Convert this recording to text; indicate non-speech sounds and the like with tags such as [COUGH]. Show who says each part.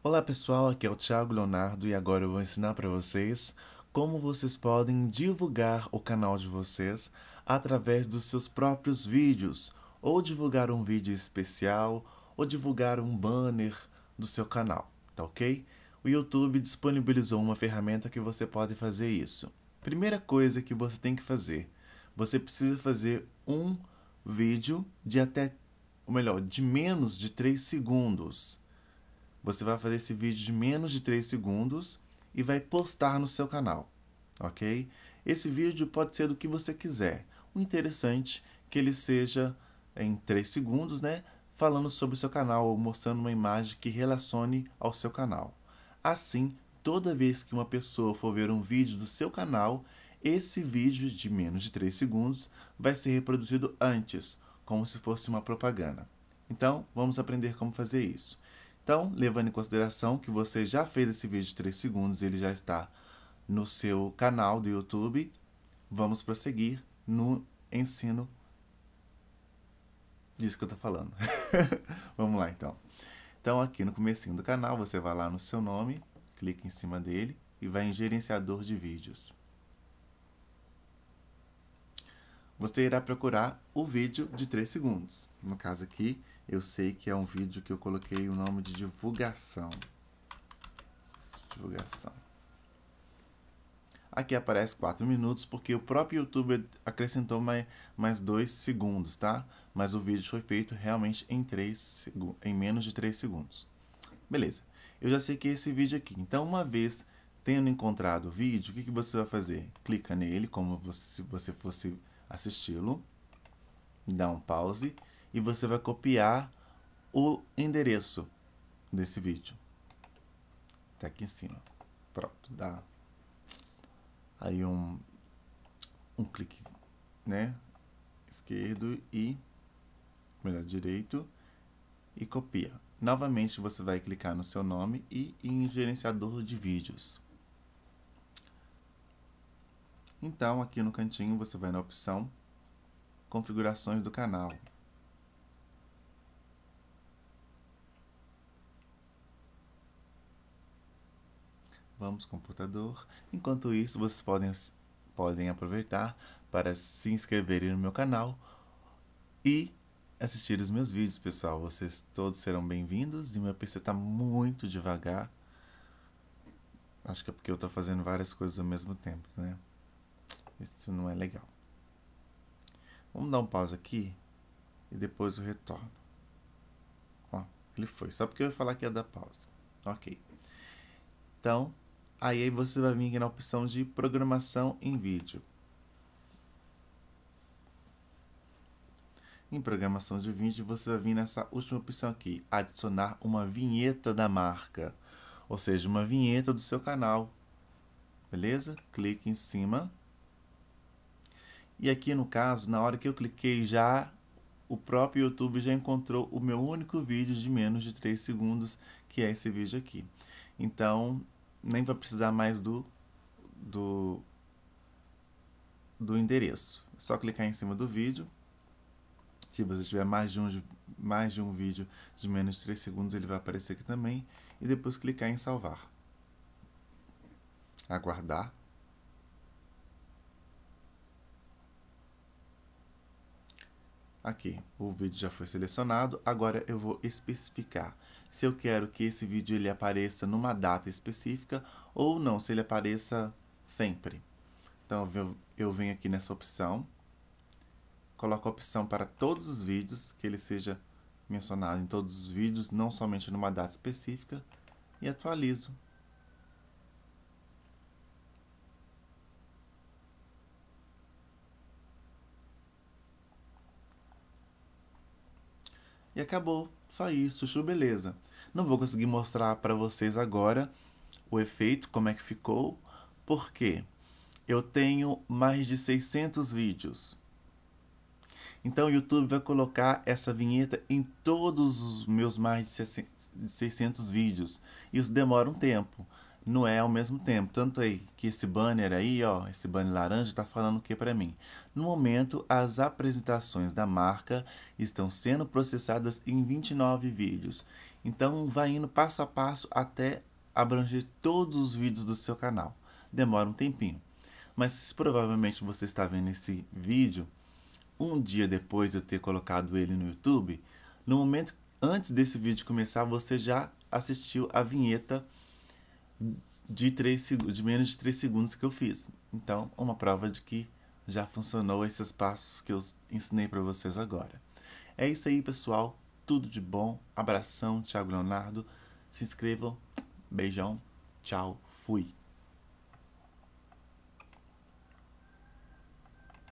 Speaker 1: Olá pessoal, aqui é o Thiago Leonardo e agora eu vou ensinar para vocês como vocês podem divulgar o canal de vocês através dos seus próprios vídeos, ou divulgar um vídeo especial, ou divulgar um banner do seu canal, tá ok? O YouTube disponibilizou uma ferramenta que você pode fazer isso. Primeira coisa que você tem que fazer, você precisa fazer um vídeo de até, ou melhor, de menos de 3 segundos você vai fazer esse vídeo de menos de 3 segundos e vai postar no seu canal, ok? Esse vídeo pode ser do que você quiser. O interessante é que ele seja é, em 3 segundos, né? Falando sobre o seu canal ou mostrando uma imagem que relacione ao seu canal. Assim, toda vez que uma pessoa for ver um vídeo do seu canal, esse vídeo de menos de 3 segundos vai ser reproduzido antes, como se fosse uma propaganda. Então, vamos aprender como fazer isso. Então, levando em consideração que você já fez esse vídeo de 3 segundos, ele já está no seu canal do YouTube, vamos prosseguir no ensino disso que eu estou falando. [LAUGHS] vamos lá, então. Então, aqui no comecinho do canal, você vai lá no seu nome, clica em cima dele e vai em gerenciador de vídeos. você irá procurar o vídeo de 3 segundos. No caso aqui, eu sei que é um vídeo que eu coloquei o nome de divulgação. Divulgação. Aqui aparece 4 minutos, porque o próprio YouTube acrescentou mais, mais 2 segundos, tá? Mas o vídeo foi feito realmente em, três em menos de 3 segundos. Beleza. Eu já sei que é esse vídeo aqui. Então, uma vez tendo encontrado o vídeo, o que, que você vai fazer? Clica nele, como se você fosse assisti-lo, dá um pause e você vai copiar o endereço desse vídeo. até tá aqui em cima. Pronto, dá aí um, um clique, né? Esquerdo e, melhor, direito e copia. Novamente, você vai clicar no seu nome e em gerenciador de vídeos. Então, aqui no cantinho, você vai na opção Configurações do canal. Vamos, computador. Enquanto isso, vocês podem, podem aproveitar para se inscreverem no meu canal e assistir os meus vídeos, pessoal. Vocês todos serão bem-vindos e meu PC está muito devagar. Acho que é porque eu estou fazendo várias coisas ao mesmo tempo, né? Isso não é legal. Vamos dar um pause aqui e depois eu retorno. Ó, ele foi. Só porque eu ia falar que ia dar pausa. Ok. Então, aí você vai vir aqui na opção de programação em vídeo. Em programação de vídeo, você vai vir nessa última opção aqui, adicionar uma vinheta da marca, ou seja, uma vinheta do seu canal. Beleza? Clique em cima e aqui no caso, na hora que eu cliquei já, o próprio YouTube já encontrou o meu único vídeo de menos de 3 segundos, que é esse vídeo aqui. Então, nem vai precisar mais do, do, do endereço. É só clicar em cima do vídeo. Se você tiver mais de, um, mais de um vídeo de menos de 3 segundos, ele vai aparecer aqui também. E depois clicar em salvar. Aguardar. Aqui, o vídeo já foi selecionado, agora eu vou especificar se eu quero que esse vídeo ele apareça numa data específica ou não, se ele apareça sempre. Então eu, eu venho aqui nessa opção, coloco a opção para todos os vídeos, que ele seja mencionado em todos os vídeos, não somente numa data específica, e atualizo. E acabou. Só isso, chuchu, beleza. Não vou conseguir mostrar para vocês agora o efeito, como é que ficou, porque eu tenho mais de 600 vídeos. Então o YouTube vai colocar essa vinheta em todos os meus mais de 600 vídeos. Isso demora um tempo não é ao mesmo tempo. Tanto aí que esse banner aí, ó, esse banner laranja está falando o que para mim? No momento, as apresentações da marca estão sendo processadas em 29 vídeos. Então vai indo passo a passo até abranger todos os vídeos do seu canal. Demora um tempinho. Mas provavelmente você está vendo esse vídeo um dia depois de eu ter colocado ele no YouTube, no momento antes desse vídeo começar, você já assistiu a vinheta de, três de menos de 3 segundos que eu fiz. Então, uma prova de que já funcionou esses passos que eu ensinei para vocês agora. É isso aí, pessoal. Tudo de bom. Abração, Thiago Leonardo. Se inscrevam. Beijão. Tchau. Fui.